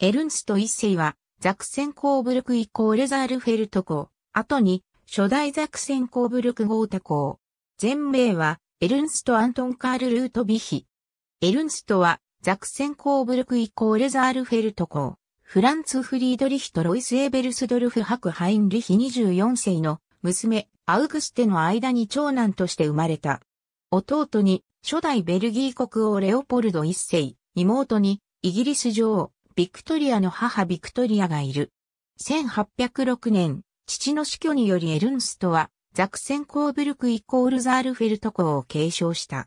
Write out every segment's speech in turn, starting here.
エルンスト一世は、ザクセンコーブルク以降レザールフェルト公、後に、初代ザクセンコーブルクゴータ公。前名は、エルンスト・アントン・カール・ルート・ビヒ。エルンストは、ザクセンコーブルク以降レザールフェルト公。フランツ・フリードリヒとロイス・エーベルスドルフ・ハク・ハインリヒ24世の娘、アウグステの間に長男として生まれた。弟に、初代ベルギー国王レオポルド1世、妹に、イギリス女王、ビクトリアの母ビクトリアがいる。1806年、父の死去によりエルンストは、ザクセンコーブルクイコールザールフェルト校を継承した。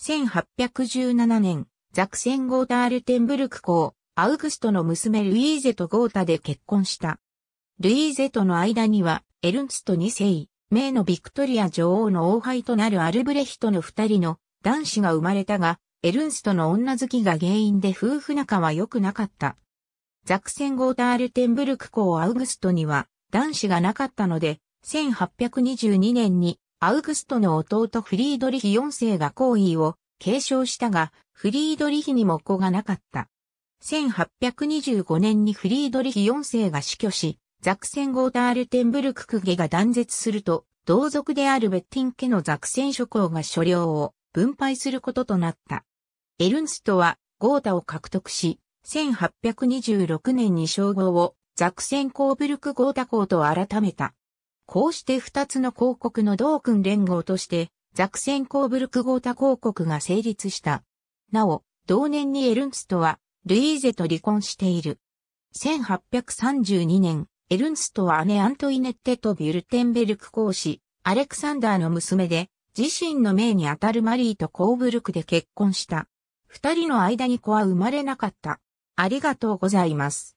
1817年、ザクセンゴータールテンブルク校、アウグストの娘ルイーゼとゴータで結婚した。ルイーゼとの間には、エルンスト2世、名のビクトリア女王の王輩となるアルブレヒトの二人の男子が生まれたが、エルンストの女好きが原因で夫婦仲は良くなかった。ザクセンゴータールテンブルク公アウグストには男子がなかったので、1822年にアウグストの弟フリードリヒ4世が皇位を継承したが、フリードリヒにも子がなかった。1825年にフリードリヒ4世が死去し、ザクセンゴータールテンブルクク家が断絶すると、同族であるベッティン家のザクセン諸侯が所領を分配することとなった。エルンストはゴータを獲得し、1826年に称号をザクセンコーブルクゴータ公と改めた。こうして二つの公国の同君連合として、ザクセンコーブルクゴータ公国が成立した。なお、同年にエルンストは、ルイーゼと離婚している。1832年、エルンストは姉アントイネッテとビュルテンベルク公使、アレクサンダーの娘で、自身の命にあたるマリーとコーブルクで結婚した。二人の間に子は生まれなかった。ありがとうございます。